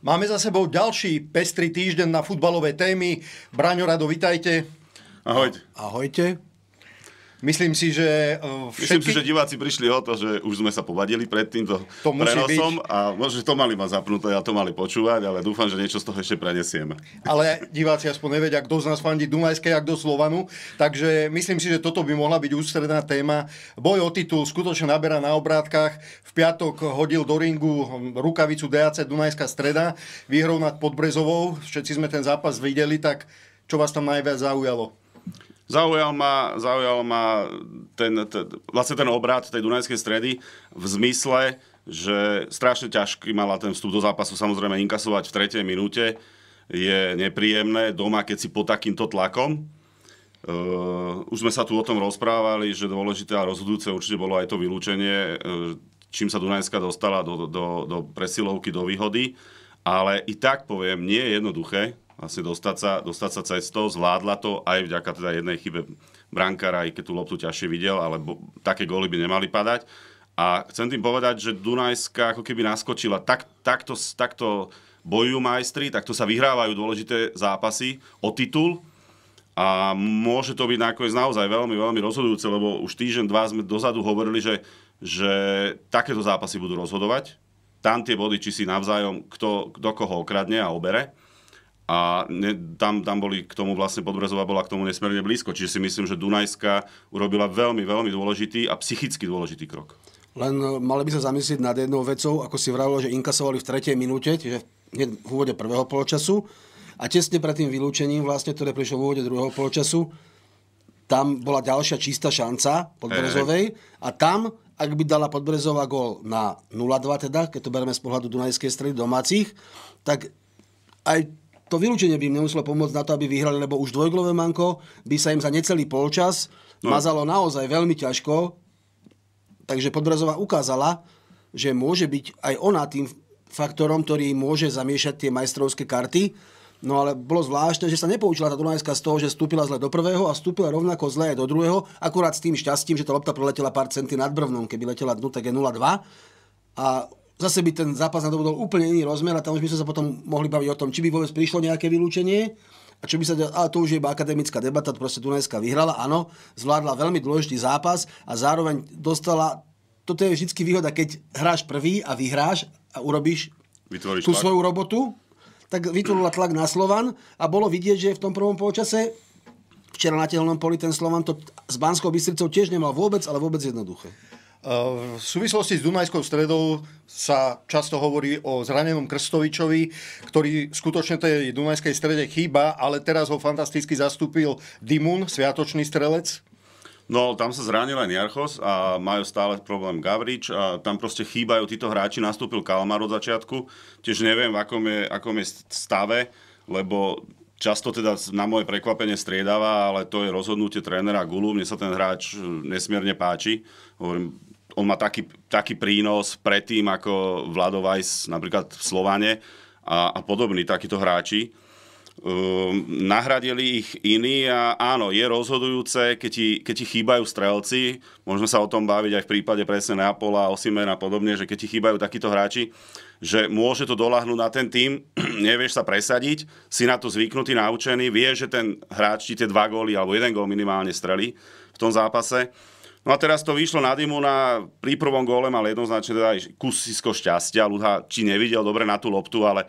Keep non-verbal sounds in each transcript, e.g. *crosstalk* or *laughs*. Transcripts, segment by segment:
Máme za sebou ďalší pestrý týždeň na futbalové témy. Braňo Rado, vitajte. Ahojte. Ahojte. Myslím si, že všetky... Myslím si, že diváci prišli o to, že už sme sa povadili pred týmto to prenosom byť. a možno, že to mali ma zapnuté a to mali počúvať, ale dúfam, že niečo z toho ešte prenesieme. Ale diváci aspoň nevedia, kto z nás fandí Dunajskej ak do Slovanu, takže myslím si, že toto by mohla byť ústredná téma. Boj o titul skutočne naberá na obrátkach. V piatok hodil do ringu rukavicu DAC Dunajská streda výhrou nad Podbrezovou. Všetci sme ten zápas videli, tak čo vás tam najviac zaujalo? Zaujal ma, zaujal ma ten, ten, vlastne ten obrad tej Dunajskej stredy v zmysle, že strašne ťažký mala ten vstup do zápasu samozrejme inkasovať v tretej minúte. Je nepríjemné doma, keď si pod takýmto tlakom. Uh, už sme sa tu o tom rozprávali, že dôležité a rozhodujúce určite bolo aj to vylúčenie, uh, čím sa Dunajská dostala do, do, do presilovky, do výhody. Ale i tak poviem, nie je jednoduché vlastne dostať sa, dostať sa to, zvládla to aj vďaka teda jednej chybe brankára, aj keď tú loptu ťažšie videl, ale bo, také góly by nemali padať. A chcem tým povedať, že Dunajska ako keby naskočila tak, takto, takto bojujú majstri, takto sa vyhrávajú dôležité zápasy o titul a môže to byť nakoniec naozaj veľmi, veľmi rozhodujúce, lebo už týždeň, dva sme dozadu hovorili, že, že takéto zápasy budú rozhodovať. Tam tie body, či si navzájom kto, kto koho okradne a obere. A ne, tam, tam boli k tomu vlastne Podbrezová bola k tomu nesmierne blízko. Čiže si myslím, že Dunajska urobila veľmi, veľmi dôležitý a psychicky dôležitý krok. Len e, mali by sa zamyslieť nad jednou vecou, ako si vravilo, že inkasovali v tretej minúte, čiže hneď v úvode prvého poločasu a tesne pred tým vylúčením, vlastne, ktoré prišlo v úvode druhého poločasu, tam bola ďalšia čistá šanca Podbrezovej a tam, ak by dala Podbrezová gól na 0-2 teda, keď to berieme z pohľadu Dunajskej stredy domácich, tak aj to vylúčenie by im nemuselo pomôcť na to, aby vyhrali, lebo už dvojglové manko by sa im za necelý polčas no. mazalo naozaj veľmi ťažko. Takže Podbrazová ukázala, že môže byť aj ona tým faktorom, ktorý môže zamiešať tie majstrovské karty. No ale bolo zvláštne, že sa nepoučila tá Dunajská z toho, že vstúpila zle do prvého a vstúpila rovnako zle aj do druhého, akurát s tým šťastím, že tá lopta preletela pár centy nad brvnom, keby letela dnu, tak je 02. A zase by ten zápas nadobudol úplne iný rozmer a tam už by sme sa potom mohli baviť o tom, či by vôbec prišlo nejaké vylúčenie a čo by sa a to už je iba akademická debata, proste Dunajská vyhrala, áno, zvládla veľmi dôležitý zápas a zároveň dostala, toto je vždy výhoda, keď hráš prvý a vyhráš a urobíš Vytvoríš tú tlak. svoju robotu, tak vytvorila tlak na Slovan a bolo vidieť, že v tom prvom polčase včera na tehlnom poli ten Slovan to s Banskou Bystricou tiež nemal vôbec, ale vôbec jednoduché. E, v súvislosti s Dunajskou stredou sa často hovorí o zranenom Krstovičovi, ktorý skutočne tej Dunajskej strede chýba, ale teraz ho fantasticky zastúpil Dimun, sviatočný strelec. No, tam sa zranil aj Niarchos a majú stále problém Gavrič a tam proste chýbajú títo hráči. Nastúpil Kalmar od začiatku, tiež neviem, v akom je, akom je stave, lebo často teda na moje prekvapenie striedáva, ale to je rozhodnutie trénera Gulu. Mne sa ten hráč e, nesmierne páči. Hovorím, on má taký, taký prínos predtým ako Vlado Weiss napríklad v Slovane a, a podobní takíto hráči. Um, nahradili ich iní a áno, je rozhodujúce, keď ti, keď ti chýbajú strelci, môžeme sa o tom baviť aj v prípade presne Neapola, Osimena a podobne, že keď ti chýbajú takíto hráči, že môže to doľahnúť na ten tým, *clears throat* nevieš sa presadiť, si na to zvyknutý, naučený, vie, že ten hráč ti tie dva góly alebo jeden gól minimálne strelí v tom zápase. No a teraz to vyšlo na dymu na pri prvom góle mal jednoznačne teda aj kusisko šťastia. Luha či nevidel dobre na tú loptu, ale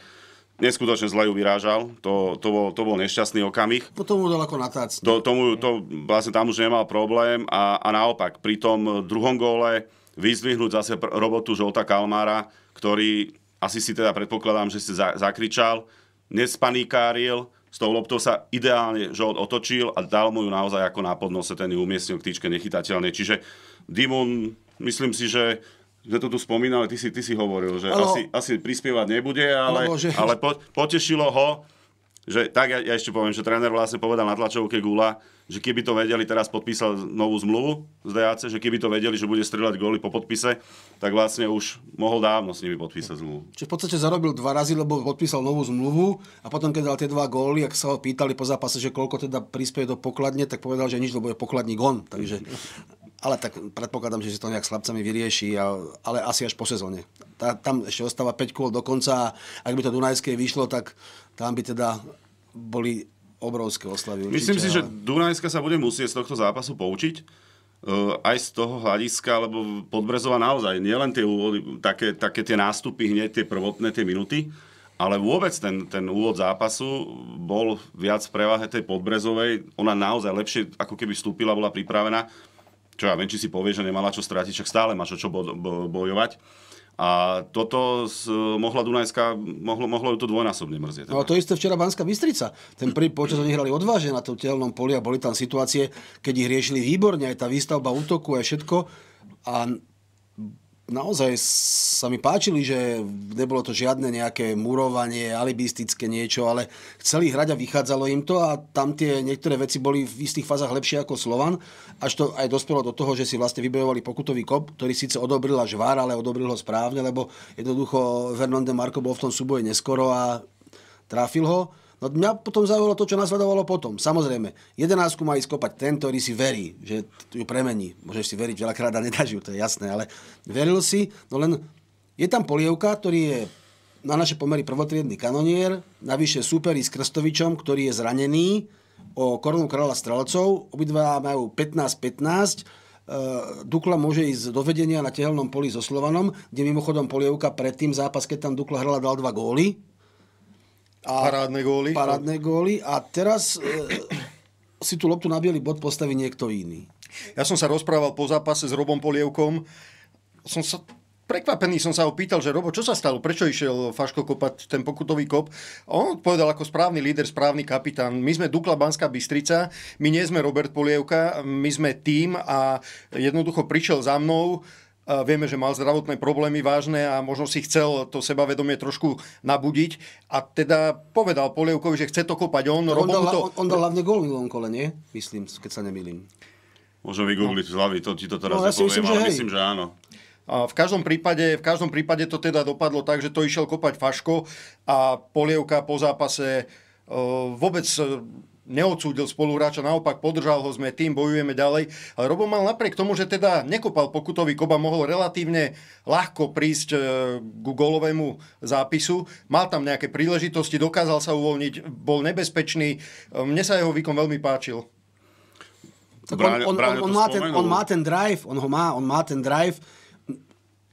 neskutočne zle ju vyrážal. To, to, bol, to bol nešťastný okamih. To no tomu dal ako natáct. To, tomu, to vlastne tam už nemal problém a, a naopak pri tom druhom góle vyzdvihnúť zase robotu Žolta Kalmára, ktorý asi si teda predpokladám, že si za, zakričal, nespanikáril, s tou loptou sa ideálne žolt otočil a dal mu ju naozaj ako na podnose, ten umiestnil k týčke nechytateľnej. Čiže Dimon, myslím si, že že to tu spomínal, ty si, ty si hovoril, že ano, asi, asi prispievať nebude, ale, alebo, že... ale po, potešilo ho, že, tak ja, ja ešte poviem, že tréner vlastne povedal na tlačovke Gula, že keby to vedeli, teraz podpísal novú zmluvu z DAC, že keby to vedeli, že bude strieľať góly po podpise, tak vlastne už mohol dávno s nimi podpísať zmluvu. Čiže v podstate zarobil dva razy, lebo podpísal novú zmluvu a potom, keď dal tie dva góly, ak sa ho pýtali po zápase, že koľko teda prispieje do pokladne, tak povedal, že nič, lebo je pokladník on. Takže, ale tak predpokladám, že si to nejak s chlapcami vyrieši, ale asi až po sezóne. Tá, tam ešte ostáva 5 kôl do konca a ak by to Dunajské vyšlo, tak tam by teda boli obrovské oslavy. Určite, Myslím si, že Dunajska sa bude musieť z tohto zápasu poučiť eh, aj z toho hľadiska, lebo podbrezova naozaj nielen tie úvody, také, také tie nástupy, hneď tie prvotné, tie minuty, ale vôbec ten, ten úvod zápasu bol viac v prevahe tej Podbrezovej. Ona naozaj lepšie, ako keby vstúpila, bola pripravená. Čo ja viem, či si povie, že nemala čo stratiť, však stále máš o čo bojovať. A toto z, mohla Dunajská, mohlo, mohlo ju to dvojnásobne mrzieť. Teda. No a to isté včera Banská Bystrica. Ten prvý počas oni hrali odvážne na tom telnom poli a boli tam situácie, keď ich riešili výborne, aj tá výstavba útoku a všetko. A naozaj sa mi páčili, že nebolo to žiadne nejaké murovanie, alibistické niečo, ale chceli hrať a vychádzalo im to a tam tie niektoré veci boli v istých fázach lepšie ako Slovan, až to aj dospelo do toho, že si vlastne vybojovali pokutový kop, ktorý síce odobril až vár, ale odobril ho správne, lebo jednoducho de Marco bol v tom súboji neskoro a trafil ho No mňa potom zaujalo to, čo nasledovalo potom. Samozrejme, jedenáctku má ísť kopať ten, ktorý si verí, že ju premení. Môžeš si veriť veľakrát a nedáš ju, to je jasné, ale veril si, no len je tam polievka, ktorý je na naše pomery prvotriedný kanonier, navyše superi s Krstovičom, ktorý je zranený o korunu kráľa strelcov, obidva majú 15-15, e, Dukla môže ísť do vedenia na tehelnom poli so Slovanom, kde mimochodom polievka predtým zápas, keď tam Dukla hrala, dal dva góly, a parádne góly. Parádne góly. A teraz e, si tú loptu na bielý bod postaví niekto iný. Ja som sa rozprával po zápase s Robom Polievkom. Som sa prekvapený som sa ho pýtal, že Robo, čo sa stalo? Prečo išiel Faško kopať ten pokutový kop? On povedal ako správny líder, správny kapitán. My sme Dukla Banská Bystrica, my nie sme Robert Polievka, my sme tým a jednoducho prišiel za mnou vieme, že mal zdravotné problémy vážne a možno si chcel to sebavedomie trošku nabudiť. A teda povedal Polievkovi, že chce to kopať on. On dal, to... on, on dal hlavne gol v minulom kole, nie? Myslím, keď sa nemýlim. Môžem vygoogliť no. z hlavy, to ti to teraz no, ja nepoviem, myslím, ale myslím, že áno. A v každom, prípade, v každom prípade to teda dopadlo tak, že to išiel kopať Faško a Polievka po zápase e, vôbec e, neodsúdil spoluhráča, naopak podržal ho, sme tým, bojujeme ďalej. Ale Robo mal napriek tomu, že teda nekopal pokutový koba, mohol relatívne ľahko prísť e, k golovému zápisu. Mal tam nejaké príležitosti, dokázal sa uvoľniť, bol nebezpečný. E, mne sa jeho výkon veľmi páčil. Tak on, on, on, on, má ten, on má ten drive, on ho má, on má ten drive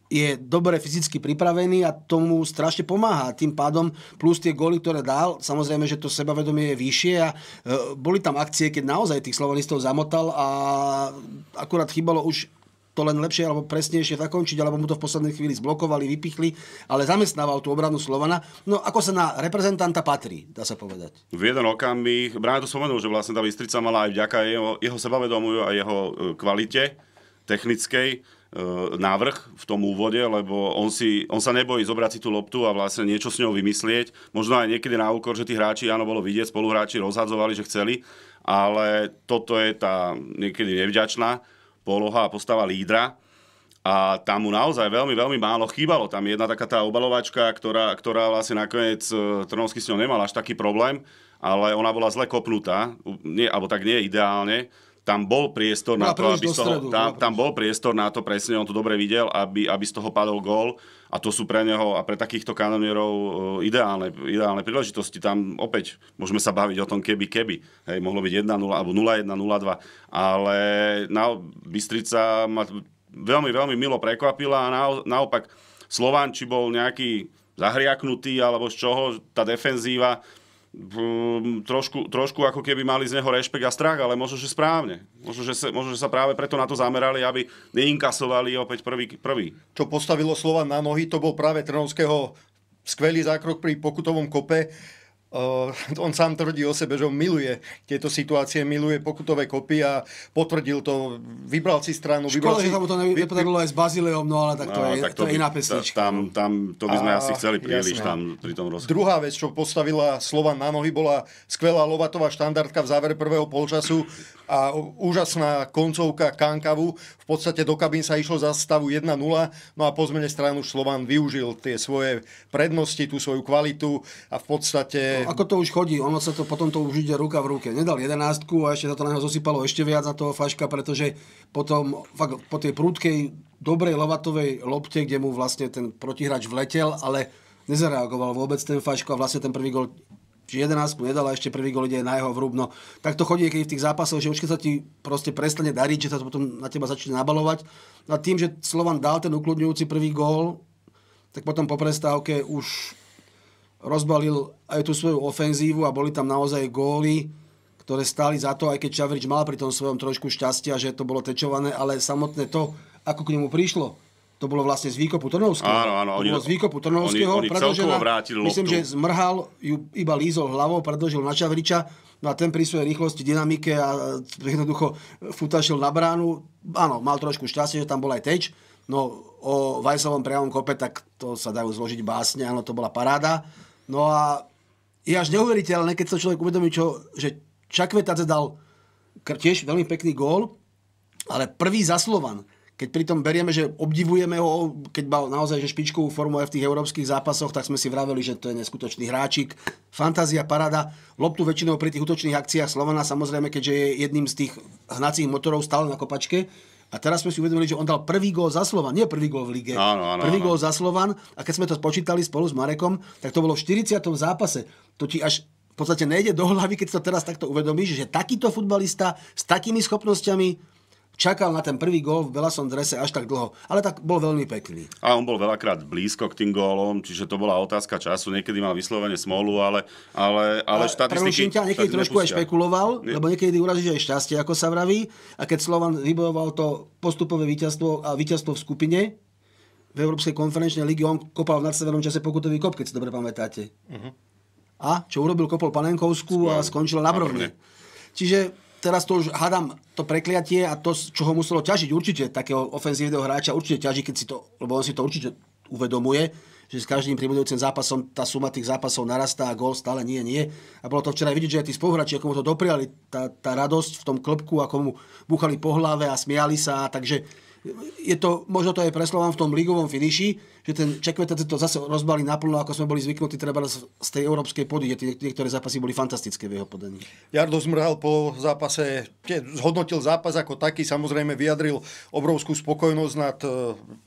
je dobre fyzicky pripravený a tomu strašne pomáha. Tým pádom plus tie góly, ktoré dal, samozrejme, že to sebavedomie je vyššie a e, boli tam akcie, keď naozaj tých slovanistov zamotal a akurát chýbalo už to len lepšie alebo presnejšie zakončiť, alebo mu to v poslednej chvíli zblokovali, vypichli, ale zamestnával tú obranu Slovana. No ako sa na reprezentanta patrí, dá sa povedať. V jeden okamih, Brian to spomenul, že vlastne tá Bystrica mala aj vďaka jeho, jeho sebavedomiu a jeho e, kvalite technickej, E, návrh v tom úvode, lebo on, si, on sa nebojí zobrať si tú loptu a vlastne niečo s ňou vymyslieť. Možno aj niekedy na úkor, že tí hráči, áno, bolo vidieť, spoluhráči rozhadzovali, že chceli, ale toto je tá niekedy nevďačná poloha a postava lídra. A tam mu naozaj veľmi, veľmi málo chýbalo. Tam je jedna taká tá obalovačka, ktorá, ktorá vlastne nakoniec e, Trnovský s ňou nemal až taký problém, ale ona bola zle kopnutá, nie, alebo tak nie ideálne tam bol priestor na to, aby toho, stredu, tam, tam bol priestor na to, presne on to dobre videl, aby, aby z toho padol gól a to sú pre neho a pre takýchto kanonierov e, ideálne, ideálne príležitosti. Tam opäť môžeme sa baviť o tom keby, keby. Hej, mohlo byť 1-0 alebo 0-1, 0-2, ale na, Bystrica ma veľmi, veľmi milo prekvapila a na, naopak Slován, či bol nejaký zahriaknutý alebo z čoho tá defenzíva trošku, trošku ako keby mali z neho rešpekt a strach, ale možno, že správne. Možno, že sa, možno, že sa práve preto na to zamerali, aby neinkasovali opäť prvý. prvý. Čo postavilo slova na nohy, to bol práve Trnovského skvelý zákrok pri pokutovom kope. Uh, on sám tvrdí o sebe, že on miluje tieto situácie, miluje pokutové kopy a potvrdil to, vybral si stranu. Škoda, si... že sa mu to nepodarilo aj s Bazileom, no ale tak to, no, je, tak to, to by, je iná pesnička. Tam, tam to by sme a, asi chceli príliš jasné. tam pri tom rozhodu. Druhá vec, čo postavila Slovan na nohy, bola skvelá Lovatová štandardka v závere prvého polčasu a úžasná koncovka Kankavu. V podstate do kabín sa išlo za stavu 1-0, no a po zmene stranu Slovan využil tie svoje prednosti, tú svoju kvalitu a v podstate ako to už chodí, ono sa to potom to už ide ruka v ruke. Nedal jedenáctku a ešte sa to na neho zosypalo ešte viac na toho Faška, pretože potom fakt, po tej prúdkej dobrej lovatovej lopte, kde mu vlastne ten protihráč vletel, ale nezareagoval vôbec ten Faško a vlastne ten prvý gol či 11 a ešte prvý gol ide na jeho vrúbno. tak to chodí keď v tých zápasoch, že už keď sa ti proste prestane dariť, že sa to potom na teba začne nabalovať. A tým, že Slovan dal ten ukludňujúci prvý gól, tak potom po prestávke už rozbalil aj tú svoju ofenzívu a boli tam naozaj góly, ktoré stáli za to, aj keď Čavrič mal pri tom svojom trošku šťastia, že to bolo tečované, ale samotné to, ako k nemu prišlo, to bolo vlastne z výkopu Trnovského. Áno, áno. To oni, bolo z výkopu Trnovského. Oni, oni vrátili Myslím, že zmrhal, ju iba lízol hlavou, predložil na Čavriča, No a ten pri svojej rýchlosti, dynamike a eh, jednoducho eh, futašil na bránu. Áno, mal trošku šťastie, že tam bol aj teč. No o Vajsovom priamom kope, tak to sa dajú zložiť básne, áno, to bola paráda. No a je až neuveriteľné, keď sa človek uvedomí, čo, že Čakvetadze dal tiež veľmi pekný gól, ale prvý za Slovan. Keď pritom berieme, že obdivujeme ho, keď mal naozaj že špičkovú formu aj v tých európskych zápasoch, tak sme si vraveli, že to je neskutočný hráčik. Fantázia, parada. Loptu väčšinou pri tých útočných akciách Slovana, samozrejme, keďže je jedným z tých hnacích motorov stále na kopačke, a teraz sme si uvedomili, že on dal prvý gól za Slovan, nie prvý gól v lige. Áno, áno, prvý áno. gól za Slovan a keď sme to spočítali spolu s Marekom, tak to bolo v 40. zápase. To ti až v podstate nejde do hlavy, keď to teraz takto uvedomíš, že takýto futbalista s takými schopnosťami čakal na ten prvý gól v belasom drese až tak dlho. Ale tak bol veľmi pekný. A on bol veľakrát blízko k tým gólom, čiže to bola otázka času. Niekedy mal vyslovene smolu, ale, ale, ale a štatistiky... ťa, niekedy trošku nepustia. aj špekuloval, Nie. lebo niekedy urazíš aj šťastie, ako sa vraví. A keď Slovan vybojoval to postupové víťazstvo a víťazstvo v skupine, v Európskej konferenčnej lige on kopal v nadsevernom čase pokutový kop, keď si dobre pamätáte. Uh-huh. A čo urobil, kopol Panenkovskú Skôr. a skončil na Brovne. Čiže teraz to už hádam to prekliatie a to, čo ho muselo ťažiť určite, takého ofenzívneho hráča určite ťaží, keď si to, lebo on si to určite uvedomuje, že s každým príbudujúcim zápasom tá suma tých zápasov narastá a gól stále nie, nie. A bolo to včera vidieť, že aj tí spoluhráči, ako mu to dopriali, tá, tá radosť v tom klopku, ako mu buchali po hlave a smiali sa, takže je to, možno to aj preslovám v tom ligovom finiši, že ten Čekvetace to zase rozbali naplno, ako sme boli zvyknutí treba z tej európskej pody, kde niektoré zápasy boli fantastické v jeho podaní. Jardo Zmrhal po zápase zhodnotil zápas ako taký, samozrejme vyjadril obrovskú spokojnosť nad e,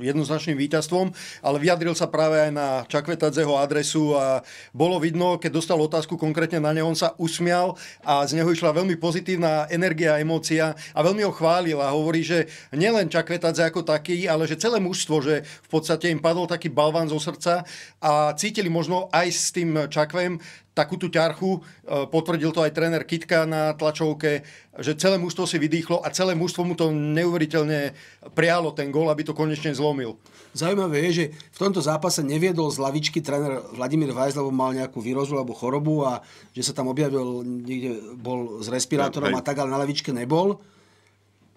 jednoznačným víťazstvom, ale vyjadril sa práve aj na Čakvetadzeho adresu a bolo vidno, keď dostal otázku konkrétne na neho, on sa usmial a z neho išla veľmi pozitívna energia a emócia a veľmi ho chválil a hovorí, že nielen Čakvetadze ako taký, ale že celé mužstvo, že v podstate im padol taký balván zo srdca a cítili možno aj s tým Čakvem takúto ťarchu, e, potvrdil to aj tréner Kitka na tlačovke, že celé mužstvo si vydýchlo a celé mužstvo mu to neuveriteľne prijalo ten gól, aby to konečne zlomil. Zaujímavé je, že v tomto zápase neviedol z lavičky tréner Vladimír Vajs, lebo mal nejakú výrozu alebo chorobu a že sa tam objavil, niekde bol s respirátorom a tak, ale na lavičke nebol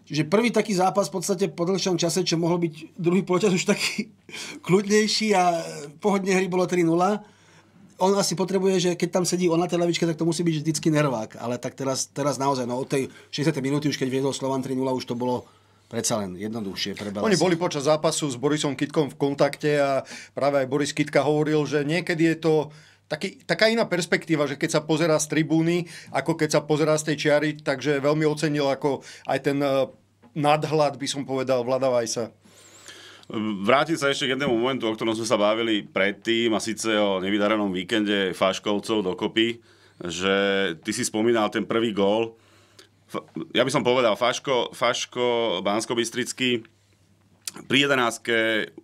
Čiže prvý taký zápas v podstate po dlhšom čase, čo mohol byť druhý poločas už taký *laughs* kľudnejší a pohodne hry bolo 3-0. On asi potrebuje, že keď tam sedí on na tej lavičke, tak to musí byť vždycky nervák. Ale tak teraz, teraz naozaj, no od tej 60. minúty už keď viedol Slovan 3-0, už to bolo predsa len jednoduchšie pre Oni boli počas zápasu s Borisom Kitkom v kontakte a práve aj Boris Kitka hovoril, že niekedy je to taký, taká iná perspektíva, že keď sa pozerá z tribúny, ako keď sa pozerá z tej čiary, takže veľmi ocenil ako aj ten e, nadhľad, by som povedal, Vlada Vajsa. Vrátim sa ešte k jednému momentu, o ktorom sme sa bavili predtým, a síce o nevydarenom víkende Faškovcov dokopy, že ty si spomínal ten prvý gól. Ja by som povedal, Faško, Faško Bansko-Bystrický pri 11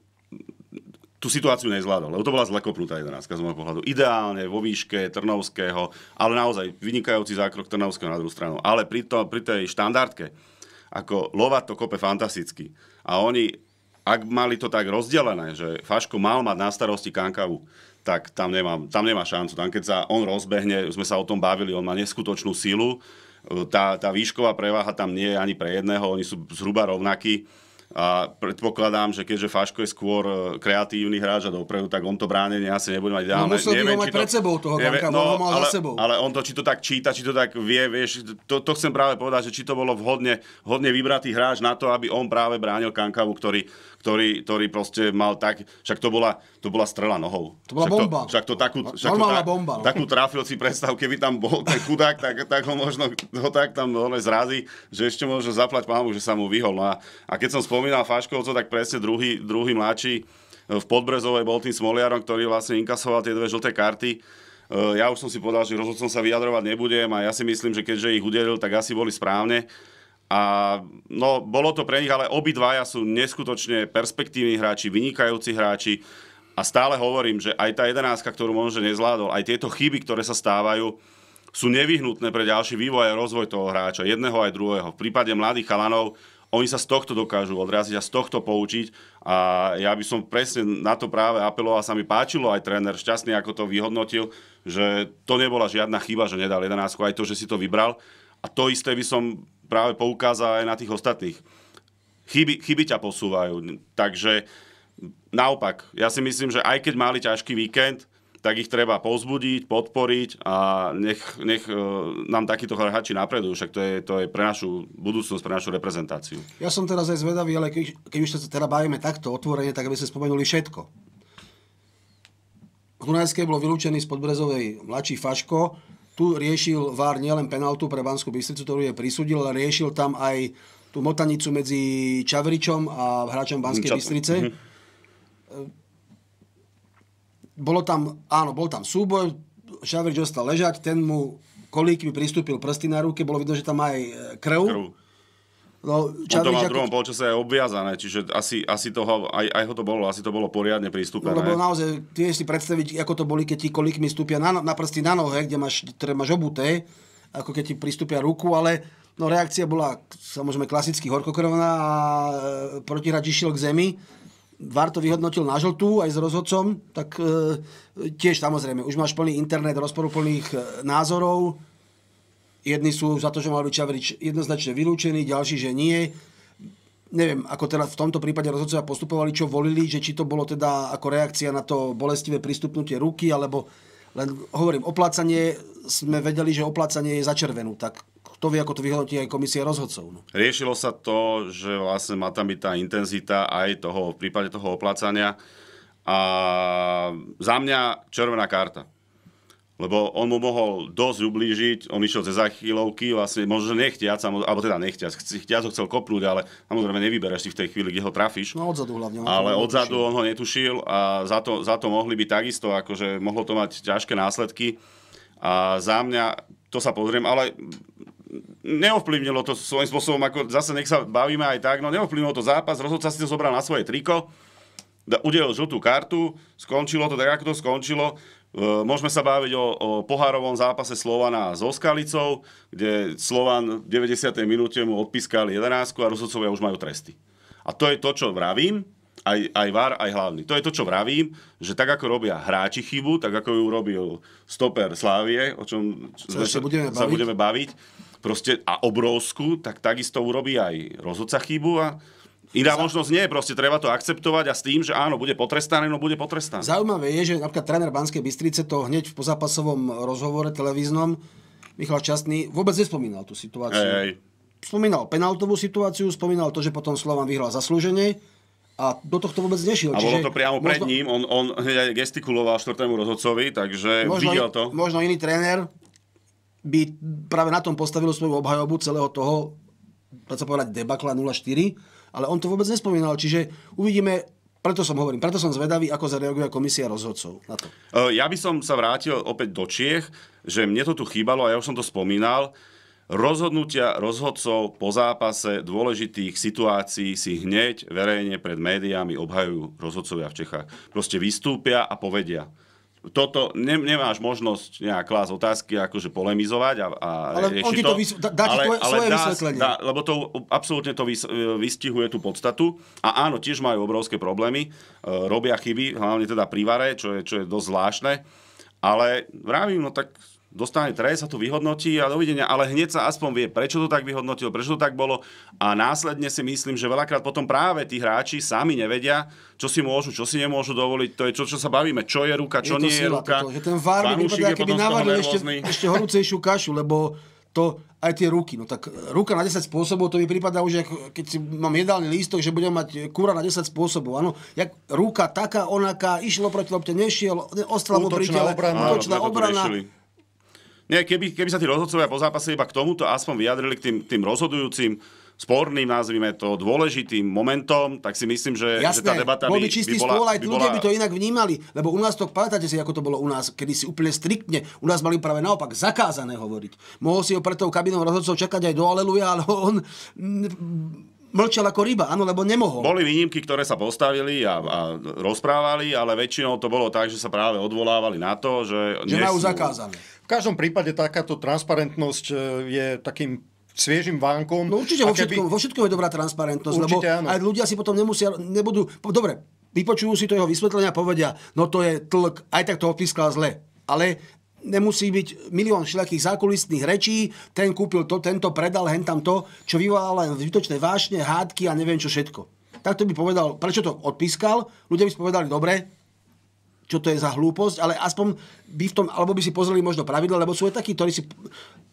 tú situáciu nezvládol, lebo to bola zlekopnutá jedenáctka z môjho pohľadu. Ideálne vo výške Trnovského, ale naozaj vynikajúci zákrok Trnovského na druhú stranu. Ale pri, to, pri tej štandardke, ako Lovat to kope fantasticky. A oni, ak mali to tak rozdelené, že Faško mal mať na starosti Kankavu, tak tam nemá, tam nemá šancu. Tam keď sa on rozbehne, sme sa o tom bavili, on má neskutočnú silu, tá, tá výšková preváha tam nie je ani pre jedného, oni sú zhruba rovnakí a predpokladám, že keďže Faško je skôr e, kreatívny hráč a dopredu, tak on to bránenie asi nebude mať no, ideálne. No musel neviem, by ho mať to, pred sebou toho neviem, Danka, no, mal ale, za sebou. Ale on to, či to tak číta, či to tak vie, vieš, to, to chcem práve povedať, že či to bolo vhodne, hodne vybratý hráč na to, aby on práve bránil Kankavu, ktorý, ktorý, ktorý proste mal tak, však to bola, to bola strela nohou. To bola však bomba. To, však to takú, však to tak, bomba. No. Takú trafil si predstav, keby tam bol ten chudák, tak, tak ho možno ho tak tam no, zrazí, že ešte možno zaplať pámu, že sa mu vyhol. No a, a keď som spomenul spomínal Faškovco, tak presne druhý, druhý mladší e, v Podbrezovej bol tým Smoliarom, ktorý vlastne inkasoval tie dve žlté karty. E, ja už som si povedal, že rozhodcom sa vyjadrovať nebudem a ja si myslím, že keďže ich udelil, tak asi boli správne. A no, bolo to pre nich, ale obidvaja sú neskutočne perspektívni hráči, vynikajúci hráči. A stále hovorím, že aj tá jedenáctka, ktorú možno nezvládol, aj tieto chyby, ktoré sa stávajú, sú nevyhnutné pre ďalší vývoj a rozvoj toho hráča, jedného aj druhého. V prípade mladých chalanov oni sa z tohto dokážu odraziť a z tohto poučiť a ja by som presne na to práve apeloval, sa mi páčilo aj tréner šťastný, ako to vyhodnotil, že to nebola žiadna chyba, že nedal 11, aj to, že si to vybral a to isté by som práve poukázal aj na tých ostatných. Chyby, chyby ťa posúvajú, takže naopak, ja si myslím, že aj keď mali ťažký víkend, tak ich treba pozbudiť, podporiť a nech, nech e, nám takíto hráči napredujú, však to je, to je pre našu budúcnosť, pre našu reprezentáciu. Ja som teraz aj zvedavý, ale keď, keď už sa teda bavíme takto otvorene, tak aby ste spomenuli všetko. V Dunajskej bol vylúčený z Podbrezovej mladší Faško, tu riešil VAR nielen penaltu pre Banskú Bystricu, ktorú je prisudil, ale riešil tam aj tú motanicu medzi Čavričom a hráčom Banskej Ča... Bystrice. Mm-hmm bolo tam, áno, bol tam súboj, Šaverič ostal ležať, ten mu mi pristúpil prsty na ruke, bolo vidno, že tam má aj e, krv. krv. No, Čavič, on to v druhom polčase aj obviazané, čiže asi, asi toho, aj, aj ho to bolo, asi to bolo poriadne prístupné. No, lebo naozaj, ty si predstaviť, ako to boli, keď ti kolikmi stúpia na, no, na prsty na nohe, kde máš, ktoré máš obuté, ako keď ti pristúpia ruku, ale no, reakcia bola samozrejme klasicky horkokrvná a e, protihrač išiel k zemi VAR to vyhodnotil na žltú aj s rozhodcom, tak e, tiež samozrejme, už máš plný internet rozporúplných e, názorov. Jedni sú za to, že mal byť Čavrič jednoznačne vylúčený, ďalší, že nie. Neviem, ako teraz v tomto prípade rozhodcovia postupovali, čo volili, že či to bolo teda ako reakcia na to bolestivé pristupnutie ruky, alebo len hovorím, oplácanie, sme vedeli, že oplácanie je za červenú, tak kto vie, ako to vyhodnotí aj komisia rozhodcov. No. Riešilo sa to, že vlastne má tam byť tá intenzita aj toho, v prípade toho oplácania. A za mňa červená karta. Lebo on mu mohol dosť ublížiť, on išiel cez zachýlovky vlastne možno nechtiac, alebo teda nechtiac, chtiac ho chcel kopnúť, ale samozrejme nevybereš si v tej chvíli, kde ho trafíš. No odzadu hlavne. Ale odzadu on ho netušil a za to, za to mohli byť takisto, akože mohlo to mať ťažké následky. A za mňa, to sa pozriem, ale neovplyvnilo to svojím spôsobom, ako zase nech sa bavíme aj tak, no neovplyvnilo to zápas, rozhodca si to zobral na svoje triko, udelil žltú kartu, skončilo to tak, ako to skončilo. E, môžeme sa baviť o, o pohárovom zápase Slovana s Oskalicou, kde Slovan v 90. minúte mu odpískali 11 a rozhodcovia už majú tresty. A to je to, čo vravím, aj, aj VAR, aj hlavný. To je to, čo vravím, že tak ako robia hráči chybu, tak ako ju robil stoper Slávie, o čom sa, budeme baviť? sa budeme baviť, proste, a obrovskú, tak takisto urobí aj rozhodca chybu a Iná možnosť nie, proste treba to akceptovať a s tým, že áno, bude potrestané, no bude potrestané. Zaujímavé je, že napríklad tréner Banskej Bystrice to hneď v pozápasovom rozhovore televíznom Michal Šťastný vôbec nespomínal tú situáciu. Ej, ej. Spomínal penaltovú situáciu, spomínal to, že potom Slovan vyhral zaslúženie, a do tohto vôbec nešiel. A bolo to priamo možno, pred ním, on, on hneď aj gestikuloval štvrtému rozhodcovi, takže možno, videl to. Možno iný tréner by práve na tom postavilo svoju obhajobu celého toho, sa povedať, debakla 04, ale on to vôbec nespomínal, čiže uvidíme, preto som hovorím, preto som zvedavý, ako zareaguje komisia rozhodcov na to. Ja by som sa vrátil opäť do Čiech, že mne to tu chýbalo a ja už som to spomínal. Rozhodnutia rozhodcov po zápase dôležitých situácií si hneď verejne pred médiami obhajujú rozhodcovia v Čechách. Proste vystúpia a povedia – toto ne, nemáš možnosť nejak klásť otázky, akože polemizovať a, a ale on ti to, vys- dá, ti ale, tvoje, ale svoje dá, vysvetlenie. Dá, lebo to absolútne to vys- vystihuje tú podstatu. A áno, tiež majú obrovské problémy, e, robia chyby, hlavne teda pri vare, čo je, čo je dosť zvláštne. Ale vravím, no tak dostane trest sa to vyhodnotí a dovidenia, ale hneď sa aspoň vie, prečo to tak vyhodnotil, prečo to tak bolo a následne si myslím, že veľakrát potom práve tí hráči sami nevedia, čo si môžu, čo si nemôžu dovoliť, to je čo, čo sa bavíme, čo je ruka, čo je nie je ruka. Toto, že ten VAR by vypadal, keby navaril ešte, ešte horúcejšiu kašu, lebo to aj tie ruky. No tak e, ruka na 10 spôsobov, to mi prípada už, ako keď si mám jedálny lístok, že budem mať e, kúra na 10 spôsobov. Áno, jak ruka taká, onaká, išlo proti lopte, nešiel, e, ostala po prítele, útočná obrana, nie, keby, keby sa tí rozhodcovia po zápase iba k tomuto aspoň vyjadrili k tým, tým rozhodujúcim sporným, nazvime to, dôležitým momentom, tak si myslím, že, Jasné, že tá debata bol by, by čistý by bola, spôl, aj by ľudia bola... by to inak vnímali, lebo u nás to, pamätáte si, ako to bolo u nás, kedy si úplne striktne, u nás mali práve naopak zakázané hovoriť. Mohol si ho pred tou kabinou rozhodcov čakať aj do Aleluja, ale on mm, mlčal ako ryba, áno, lebo nemohol. Boli výnimky, ktoré sa postavili a, a rozprávali, ale väčšinou to bolo tak, že sa práve odvolávali na to, že... Že majú zakázané každom prípade takáto transparentnosť e, je takým sviežim vánkom. No určite vo všetkom, keby... vo všetkom je dobrá transparentnosť, určite lebo áno. aj ľudia si potom nemusia, nebudú, dobre, vypočujú si to jeho vysvetlenia a povedia, no to je tlk, aj tak to odpískal zle. Ale nemusí byť milión všelijakých zákulistných rečí, ten kúpil to, tento predal, hen tam to, čo vyvolá len zbytočné vášne, hádky a neviem čo všetko. Tak to by povedal, prečo to odpískal, ľudia by si povedali, dobre, čo to je za hlúposť, ale aspoň by v tom, alebo by si pozreli možno pravidla, lebo sú aj takí, ktorí si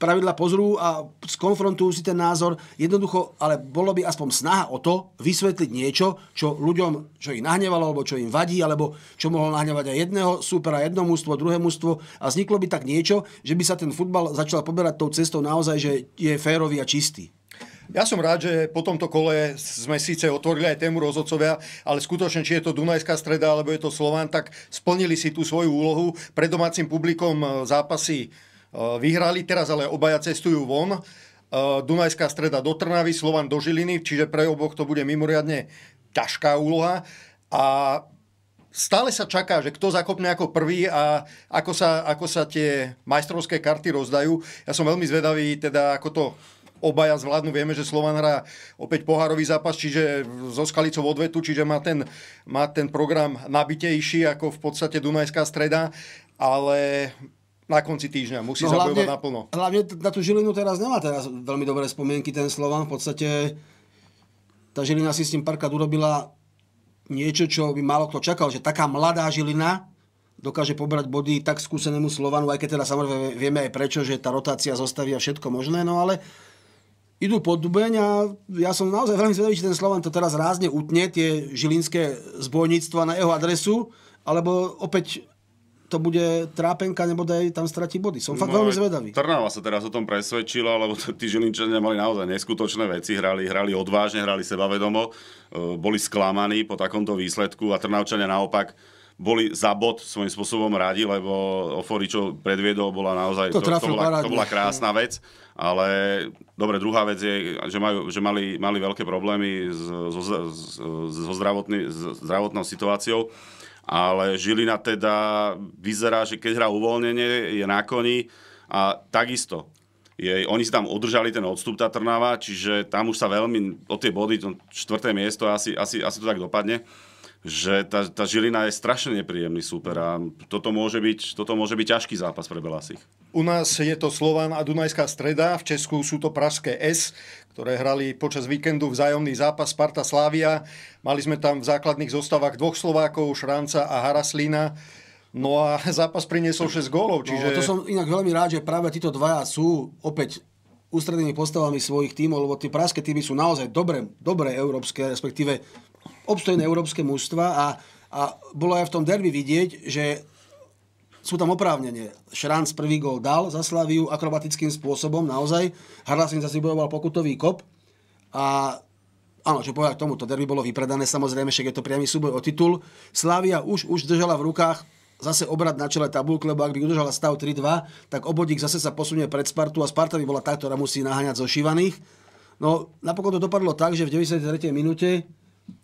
pravidla pozrú a skonfrontujú si ten názor. Jednoducho, ale bolo by aspoň snaha o to vysvetliť niečo, čo ľuďom, čo ich nahnevalo, alebo čo im vadí, alebo čo mohol nahnevať aj jedného supera, jedno mústvo, druhé mústvo a vzniklo by tak niečo, že by sa ten futbal začal poberať tou cestou naozaj, že je férový a čistý. Ja som rád, že po tomto kole sme síce otvorili aj tému rozhodcovia, ale skutočne, či je to Dunajská streda alebo je to Slován, tak splnili si tú svoju úlohu. Pred domácim publikom e, zápasy e, vyhrali, teraz ale obaja cestujú von. E, Dunajská streda do Trnavy, Slovan do Žiliny, čiže pre oboch to bude mimoriadne ťažká úloha. A stále sa čaká, že kto zakopne ako prvý a ako sa, ako sa tie majstrovské karty rozdajú. Ja som veľmi zvedavý, teda ako to obaja zvládnu. Vieme, že Slovan hrá opäť pohárový zápas, čiže zo skalicov odvetu, čiže má ten, má ten program nabitejší ako v podstate Dunajská streda, ale na konci týždňa musí no, hlavne, zabojovať naplno. Hlavne na tú Žilinu teraz nemá teraz veľmi dobré spomienky ten Slovan. V podstate tá Žilina si s tým párkrát urobila niečo, čo by málo kto čakal, že taká mladá Žilina dokáže pobrať body tak skúsenému Slovanu, aj keď teda samozrejme vieme aj prečo, že tá rotácia zostavia všetko možné, no ale idú pod Dubeň a ja som naozaj veľmi zvedavý, či ten Slovan to teraz rázne utne, tie žilinské zbojníctva na jeho adresu, alebo opäť to bude trápenka, nebo daj, tam stratí body. Som fakt no, veľmi zvedavý. Trnava sa teraz o tom presvedčila, lebo tí Žilinčania mali naozaj neskutočné veci, hrali, hrali odvážne, hrali sebavedomo, e, boli sklamaní po takomto výsledku a Trnavčania naopak boli za bod svojím spôsobom radi, lebo Ofori, čo predviedol, bola naozaj... To, to, to, bola, to bola krásna vec. Ale dobre, druhá vec je, že, majú, že mali, mali veľké problémy so, so, zdravotný, so zdravotnou situáciou, ale Žilina teda vyzerá, že keď hrá uvoľnenie, je na koni a takisto. Jej, oni si tam udržali ten odstup, tá Trnava, čiže tam už sa veľmi o tie body, to čtvrté miesto, asi, asi, asi to tak dopadne že tá, tá Žilina je strašne nepríjemný súper a toto môže byť, toto môže byť ťažký zápas pre Belasich. U nás je to Slovan a Dunajská streda, v Česku sú to Pražské S, ktoré hrali počas víkendu vzájomný zápas Sparta Slávia. Mali sme tam v základných zostavách dvoch Slovákov, Šranca a Haraslína. No a *laughs* zápas priniesol 6 gólov, no, čiže... No, to som inak veľmi rád, že práve títo dvaja sú opäť ústrednými postavami svojich tímov, lebo tie praské týmy sú naozaj dobré, dobré európske, respektíve obstojné európske mužstva a, a bolo aj v tom derby vidieť, že sú tam oprávnenie. Šranc prvý gol dal za Slaviu akrobatickým spôsobom, naozaj. Harlasin zase bojoval pokutový kop a Áno, čo povedať k tomu, to derby bolo vypredané, samozrejme, však je to priamy súboj o titul. Slavia už, už držala v rukách zase obrad na čele tabulky, lebo ak by udržala stav 3-2, tak obodík zase sa posunie pred Spartu a Sparta by bola tá, ktorá musí naháňať zo No, napokon to dopadlo tak, že v 93. minúte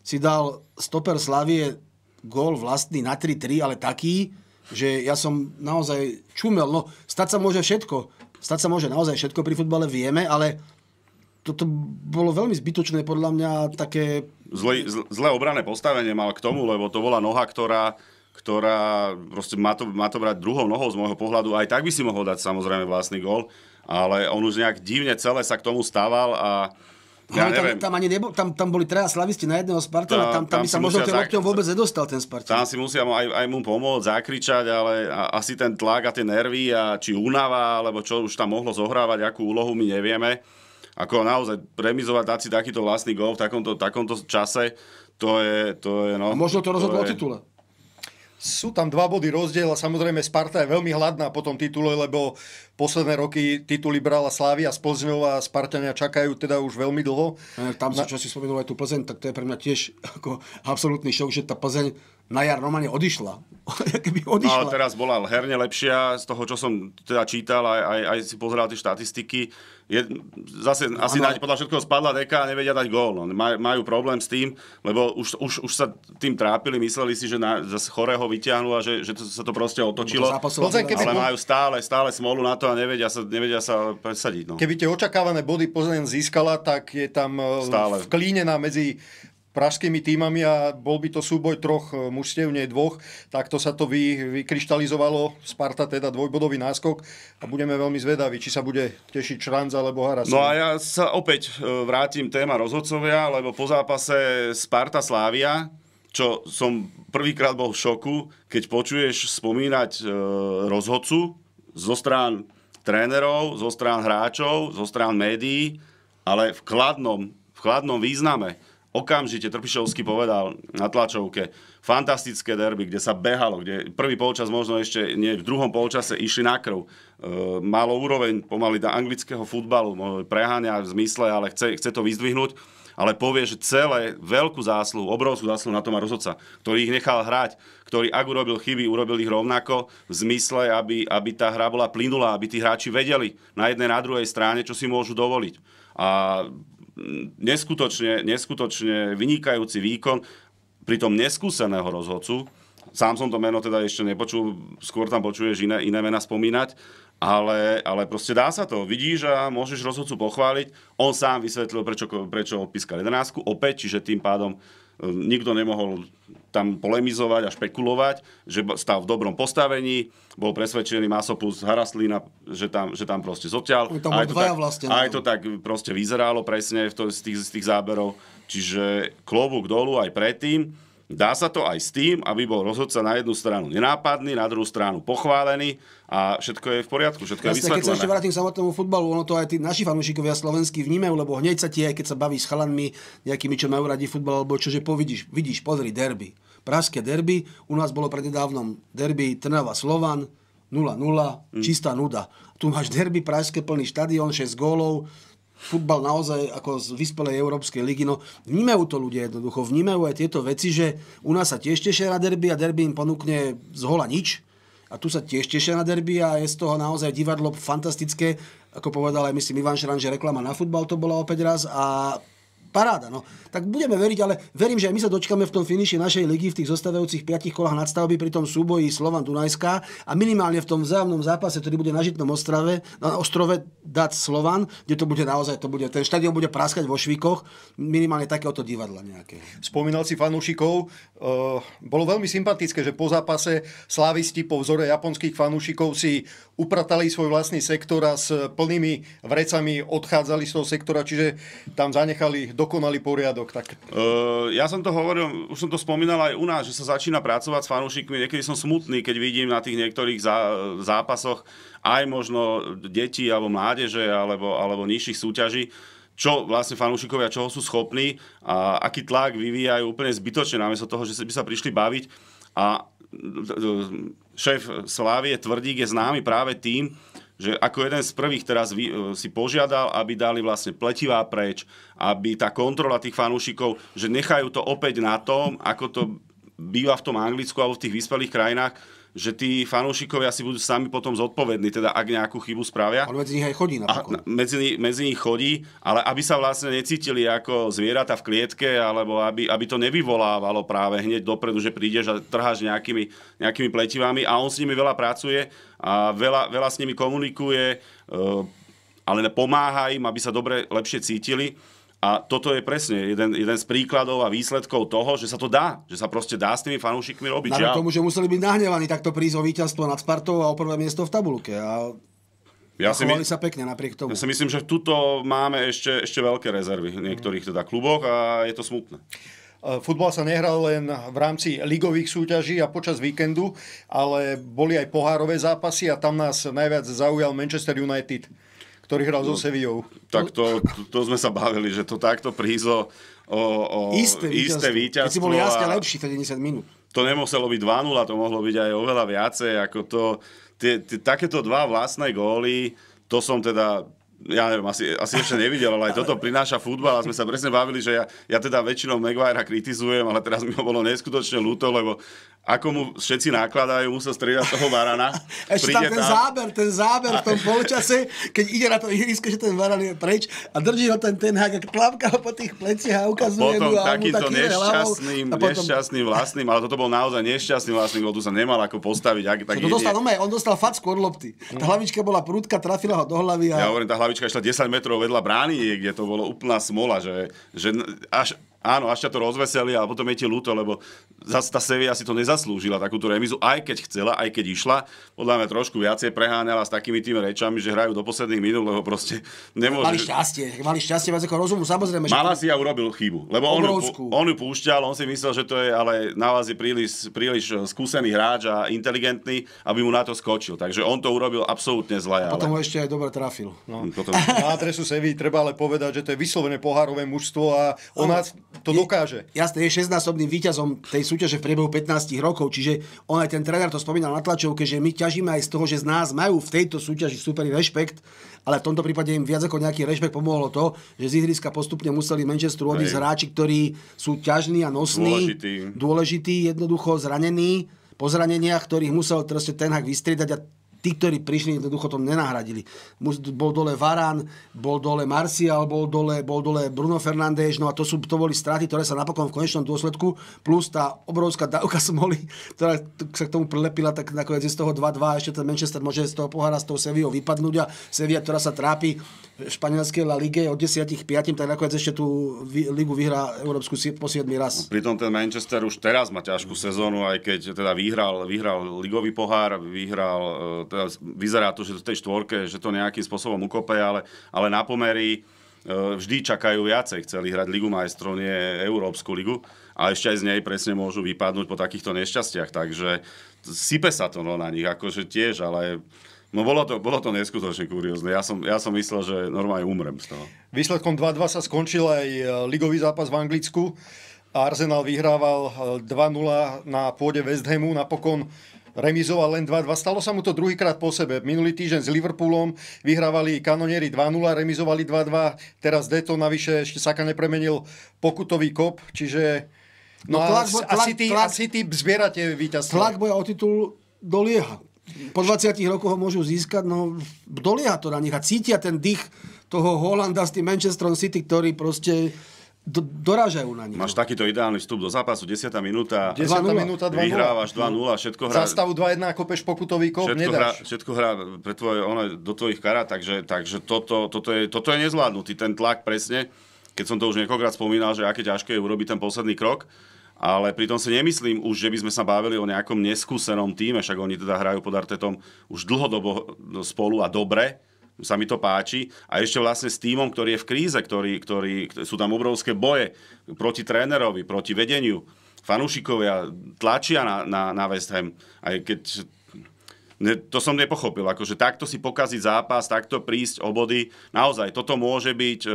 si dal stoper Slavie gól vlastný na 3-3, ale taký, že ja som naozaj čumel. No, stať sa môže všetko. Stať sa môže naozaj všetko pri futbale, vieme, ale toto bolo veľmi zbytočné podľa mňa také... Zle, zle obrané postavenie mal k tomu, lebo to bola noha, ktorá ktorá proste má to, má to brať druhou nohou z môjho pohľadu. Aj tak by si mohol dať samozrejme vlastný gol, ale on už nejak divne celé sa k tomu stával a ja tam, tam, ani nebo, tam, tam boli traja slavisti na jedného Spartana, tam, tam, tam by sa možno ten zak- vôbec nedostal ten Spartan. Tam si musia aj, aj mu pomôcť, zakričať, ale a, asi ten tlak a tie nervy, a či únava, alebo čo už tam mohlo zohrávať, akú úlohu my nevieme. Ako naozaj premizovať, dať si takýto vlastný gol v takomto, takomto čase, to je, to je no, a možno to rozhodlo o titule sú tam dva body rozdiel a samozrejme Sparta je veľmi hladná po tom titule, lebo posledné roky tituly brala Slávia z Plzňov a Spartania čakajú teda už veľmi dlho. E, tam, sa čo si spomenul aj tú Plzeň, tak to je pre mňa tiež *laughs* ako absolútny šok, že tá Plzeň na jar normálne odišla. *laughs* odišla. No, teraz bola herne lepšia z toho, čo som teda čítal, aj, aj, aj si pozeral tie štatistiky je, zase asi ano. na, podľa všetkého spadla deka a nevedia dať gól. No, maj, majú problém s tým, lebo už, už, už sa tým trápili, mysleli si, že na, zase chorého vyťahnu a že, že to, sa to proste no otočilo. To Plzeň, no keby... Ale majú stále, stále smolu na to a nevedia sa, nevedia sa presadiť. No. Keby tie očakávané body Plzeň získala, tak je tam eh, stále. vklínená medzi pražskými týmami a bol by to súboj troch e, mužstiev, nie dvoch. Takto sa to vy, vykryštalizovalo. Sparta teda dvojbodový náskok a budeme veľmi zvedaví, či sa bude tešiť Šranc alebo Haras. No a ja sa opäť e, vrátim téma rozhodcovia, lebo po zápase Sparta Slávia, čo som prvýkrát bol v šoku, keď počuješ spomínať e, rozhodcu zo strán trénerov, zo strán hráčov, zo strán médií, ale v kladnom, v kladnom význame okamžite Trpišovský povedal na tlačovke, fantastické derby, kde sa behalo, kde prvý polčas možno ešte nie, v druhom polčase išli na krv. E, malo úroveň pomaly do anglického futbalu, e, preháňa v zmysle, ale chce, chce to vyzdvihnúť ale povie, že celé veľkú zásluhu, obrovskú zásluhu na to rozhodca, ktorý ich nechal hrať, ktorý ak urobil chyby, urobil ich rovnako v zmysle, aby, aby tá hra bola plynulá, aby tí hráči vedeli na jednej, na druhej strane, čo si môžu dovoliť. A neskutočne, neskutočne vynikajúci výkon pritom neskúseného rozhodcu. Sám som to meno teda ešte nepočul, skôr tam počuješ iné, iné mena spomínať, ale, ale proste dá sa to. Vidíš a môžeš rozhodcu pochváliť. On sám vysvetlil, prečo, prečo odpískal 11 opäť, čiže tým pádom e, nikto nemohol tam polemizovať a špekulovať, že stal v dobrom postavení, bol presvedčený Masopus Haraslína, že tam, že tam proste zoťal. Tam aj, to tak, vlastne aj to tak proste vyzeralo presne v to, z, tých, z tých záberov. Čiže klobúk dolu aj predtým. Dá sa to aj s tým, aby bol rozhodca na jednu stranu nenápadný, na druhú stranu pochválený a všetko je v poriadku, všetko Jasne, je vysvetlené. Keď sa ešte vrátim k samotnému futbalu, ono to aj tí naši fanúšikovia slovenskí vnímajú, lebo hneď sa tie, keď sa baví s chalanmi nejakými, čo majú radi futbal, alebo že povidíš, vidíš, pozri, derby. Pražské derby, u nás bolo prednedávnom derby Trnava Slovan, 0-0, mm. čistá nuda. Tu máš derby pražské plný štadión, 6 gólov, futbal naozaj ako z vyspelej Európskej ligy. No vnímajú to ľudia jednoducho, vnímajú aj tieto veci, že u nás sa tiež tešia na derby a derby im ponúkne z hola nič. A tu sa tiež tešia na derby a je z toho naozaj divadlo fantastické. Ako povedal aj myslím Ivan Šran, že reklama na futbal to bola opäť raz a paráda. No. Tak budeme veriť, ale verím, že aj my sa dočkame v tom finiši našej ligy v tých zostávajúcich piatich kolách nadstavby pri tom súboji Slovan Dunajská a minimálne v tom vzájomnom zápase, ktorý bude na Žitnom ostrove, na ostrove dať Slovan, kde to bude naozaj, to bude, ten štadión bude praskať vo švíkoch. minimálne takéhoto divadla nejaké. Spomínal si fanúšikov, uh, bolo veľmi sympatické, že po zápase slávisti po vzore japonských fanúšikov si upratali svoj vlastný sektor a s plnými vrecami odchádzali z toho sektora, čiže tam zanechali do dokonalý poriadok. Tak... Uh, ja som to hovoril, už som to spomínal aj u nás, že sa začína pracovať s fanúšikmi. Niekedy som smutný, keď vidím na tých niektorých zá, zápasoch aj možno deti alebo mládeže alebo, alebo nižších súťaží, čo vlastne fanúšikovia, čoho sú schopní a aký tlak vyvíjajú úplne zbytočne namiesto toho, že by sa prišli baviť. A eh, šéf Slávie Tvrdík je známy práve tým, že ako jeden z prvých teraz e, si požiadal, aby dali vlastne pletivá preč, aby tá kontrola tých fanúšikov, že nechajú to opäť na tom, ako to býva v tom Anglicku alebo v tých vyspelých krajinách, že tí fanúšikovia si budú sami potom zodpovední, teda ak nejakú chybu spravia. Ale medzi nich aj chodí na medzi, medzi nich chodí, ale aby sa vlastne necítili ako zvieratá v klietke, alebo aby, aby to nevyvolávalo práve hneď dopredu, že prídeš a trháš nejakými, nejakými pletivami a on s nimi veľa pracuje a veľa, veľa s nimi komunikuje, e, ale pomáha im, aby sa dobre, lepšie cítili. A toto je presne jeden, jeden z príkladov a výsledkov toho, že sa to dá. Že sa proste dá s tými fanúšikmi robiť. Na ja... tomu, že museli byť nahnevaní takto prísť o víťazstvo nad Spartou a o prvé miesto v tabulke. A ja si my... sa pekne napriek tomu. Ja si myslím, že tuto máme ešte, ešte veľké rezervy v niektorých teda kluboch a je to smutné. E, futbal sa nehral len v rámci ligových súťaží a počas víkendu, ale boli aj pohárové zápasy a tam nás najviac zaujal Manchester United ktorý hral so no, Sevillou. Tak to, to, to sme sa bavili, že to takto prízo o, o isté, isté víťazstvo. Keď si bol jasne lepší 70 minút. To nemuselo byť 2-0, to mohlo byť aj oveľa viacej. Ako to, tie, tie, takéto dva vlastné góly, to som teda ja neviem, asi, asi ešte nevidel, ale aj toto prináša futbal a sme sa presne bavili, že ja, ja teda väčšinou Maguirea kritizujem, ale teraz mi ho bolo neskutočne ľúto, lebo ako mu všetci nakladajú, musia striedať toho varana. *laughs* Ešte tam ten tam... záber, ten záber v tom *laughs* polčase, keď ide na to ihrisko, že ten varan je preč a drží ho ten ten hák, klapka ho po tých pleciach a ukazuje potom mu. a takýmto taký nešťastným, potom... nešťastným vlastným, ale toto bol naozaj nešťastný vlastný, lebo tu sa nemal ako postaviť. Ak, tak to jedine... dostal, on dostal facku od lopty. Tá hlavička bola prúdka, trafila ho do hlavy. A... Ja hovorím, tá hlavička išla 10 metrov vedľa brány, kde to bolo úplná smola, že, že až Áno, až ťa to rozveseli, a potom je ti ľúto, lebo zase tá Sevilla si to nezaslúžila, takúto remizu, aj keď chcela, aj keď išla. Podľa mňa trošku viacej preháňala s takými tými rečami, že hrajú do posledných minút, lebo proste *laughs* nemôže. Mali šťastie, mali šťastie viac ako rozumu, samozrejme. Mala si ja urobil chybu, lebo on ju, on ju, púšťal, on si myslel, že to je ale na vás je príliš, príliš e, skúsený hráč a inteligentný, aby mu na to skočil. Takže on to urobil absolútne zle. A potom ale... ho ešte aj dobre trafil. No. Mm, potom... Na adresu Sevilla treba ale povedať, že to je vyslovene pohárové mužstvo a ona to je, dokáže. Jasné, je šestnásobným výťazom tej súťaže v priebehu 15 rokov, čiže on aj ten tréner to spomínal na tlačovke, že my ťažíme aj z toho, že z nás majú v tejto súťaži super rešpekt, ale v tomto prípade im viac ako nejaký rešpekt pomohlo to, že z ihriska postupne museli Manchesteru odísť hráči, ktorí sú ťažní a nosní, dôležitý, dôležitý, jednoducho zranení po zraneniach, ktorých musel ten hak vystriedať a tí, ktorí prišli, jednoducho to nenahradili. Bol dole Varan, bol dole Marcial, bol dole, bol dole Bruno Fernández, no a to, sú, to boli straty, ktoré sa napokon v konečnom dôsledku, plus tá obrovská dávka smoly, ktorá sa k tomu prilepila, tak nakoniec z toho 2-2 ešte ten Manchester môže z toho pohára s tou Sevillou vypadnúť a Sevilla, ktorá sa trápi španielskej La Ligue od 10-5, tak nakoniec ešte tú ligu vyhrá Európsku po 7 raz. Pritom ten Manchester už teraz má ťažkú sezónu, aj keď teda vyhral, vyhral ligový pohár, vyhral, e, teda vyzerá to, že v tej štvorke, že to nejakým spôsobom ukope, ale, ale na pomery e, vždy čakajú viacej, chceli hrať Ligu majstrov, nie Európsku ligu a ešte aj z nej presne môžu vypadnúť po takýchto nešťastiach, takže sype sa to no na nich, akože tiež, ale No bolo to, bolo to neskutočne kuriózne. Ja som, ja som myslel, že normálne umrem z toho. Výsledkom 2-2 sa skončil aj e, ligový zápas v Anglicku. Arsenal vyhrával 2-0 e, na pôde West Hamu. Napokon remizoval len 2-2. Stalo sa mu to druhýkrát po sebe. Minulý týždeň s Liverpoolom vyhrávali kanonieri 2-0, remizovali 2-2. Teraz Deto navyše ešte Saka nepremenil pokutový kop, čiže... No, no tlak, a, tlak, asi, City, tlak, a City zbierate víťazstvo. Tlak boja o titul dolieha po 20 rokoch ho môžu získať, no dolieha to na nich a cítia ten dých toho Holanda s tým Manchester City, ktorý proste do, dorážajú na nich. Máš takýto ideálny vstup do zápasu, 10. minúta, 10. minúta 2-0. vyhrávaš 2-0, všetko hrá... Zastavu 2-1, kopeš pokutový kop, všetko nedáš. Hra, všetko hrá pre tvoje, ono, do tvojich karát, takže, takže toto, toto, je, toto je nezvládnutý, ten tlak presne, keď som to už niekoľkrát spomínal, že aké ťažké je urobiť ten posledný krok, ale pritom si nemyslím už, že by sme sa bavili o nejakom neskúsenom týme, však oni teda hrajú pod Artetom už dlhodobo spolu a dobre, sa mi to páči. A ešte vlastne s týmom, ktorý je v kríze, ktorý, ktorý, sú tam obrovské boje proti trénerovi, proti vedeniu. Fanúšikovia tlačia na, na, na West Ham, aj keď ne, to som nepochopil. Akože takto si pokaziť zápas, takto prísť o body, naozaj toto môže byť e,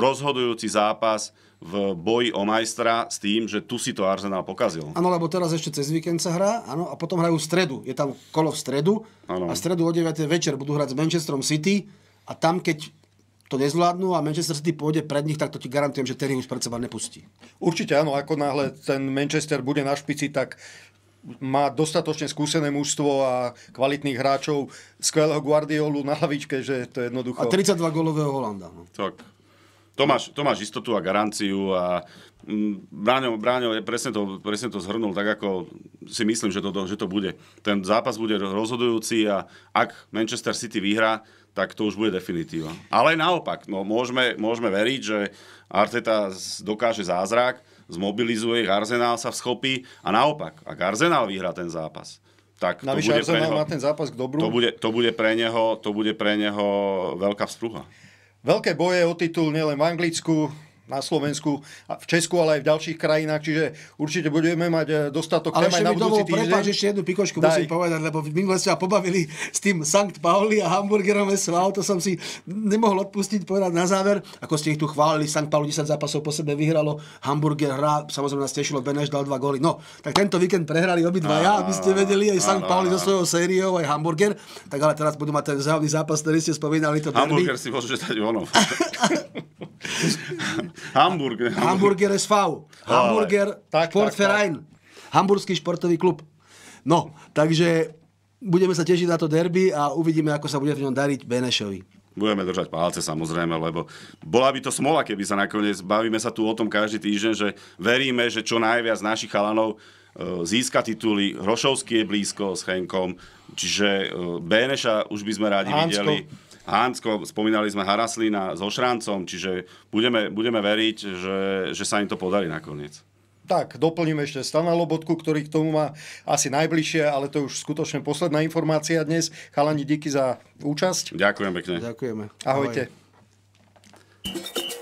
rozhodujúci zápas v boji o majstra s tým, že tu si to Arsenal pokazil. Áno, lebo teraz ešte cez víkend sa hrá, áno, a potom hrajú v stredu. Je tam kolo v stredu ano. a v stredu o 9. večer budú hrať s Manchesterom City a tam, keď to nezvládnu a Manchester City pôjde pred nich, tak to ti garantujem, že Terry už pred seba nepustí. Určite áno, ako náhle ten Manchester bude na špici, tak má dostatočne skúsené mužstvo a kvalitných hráčov, skvelého Guardiolu na hlavičke, že to je jednoducho... A 32 golového Holanda. No. Tak, to máš, to máš istotu a garanciu a mm, Bráňo, Bráňo je presne, to, presne to zhrnul tak, ako si myslím, že to, že to bude. Ten zápas bude rozhodujúci a ak Manchester City vyhrá, tak to už bude definitíva. Ale naopak, no, môžeme, môžeme veriť, že Arteta dokáže zázrak, zmobilizuje ich, Arsenal sa vschopí a naopak, ak Arsenal vyhrá ten zápas, tak to bude pre neho, má ten zápas k dobru. To bude, to bude, pre, neho, to bude pre neho veľká vzpruha. Veľké boje o titul nielen v Anglicku, na Slovensku, v Česku, ale aj v ďalších krajinách, čiže určite budeme mať e, dostatok ale tém aj na budúci týždeň. Prepáč, ešte jednu pikošku Daj. musím povedať, lebo minule ste ma pobavili s tým Sankt Pauli a hamburgerom sval, to som si nemohol odpustiť povedať na záver, ako ste ich tu chválili, Sankt Pauli 10 zápasov po sebe vyhralo, hamburger hra, samozrejme nás tešilo, Beneš dal dva góly. No, tak tento víkend prehrali obidva ja, aby ste vedeli, aj Sankt Pauli so svojou sériou, aj hamburger, tak ale teraz budú mať ten vzájomný zápas, ktorý ste spomínali, to Hamburger si môžete dať *laughs* *laughs* Hamburg. Hamburger SV. Hamburger tak, Sportverein. Tak, tak. Hamburský športový klub. No, takže budeme sa tešiť na to derby a uvidíme, ako sa bude v ňom dariť Benešovi budeme držať palce samozrejme, lebo bola by to smola, keby sa nakoniec, bavíme sa tu o tom každý týždeň, že veríme, že čo najviac našich chalanov e, získa tituly. Hrošovský je blízko s Henkom, čiže e, Beneša už by sme rádi Hansko. videli. Hánsko, spomínali sme Haraslina so Šrancom, čiže budeme, budeme veriť, že, že sa im to podarí nakoniec. Tak, doplním ešte Stana Lobotku, ktorý k tomu má asi najbližšie, ale to je už skutočne posledná informácia dnes. Chalani, díky za účasť. Ďakujem pekne. Ďakujeme. Ahojte. Ahoj.